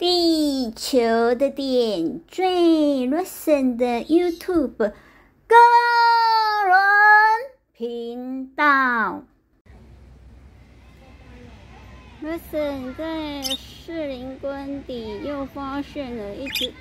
地球的点缀 r 森 s n 的 YouTube 哥人频道。r 森 s n 在士林关底又发现了一只。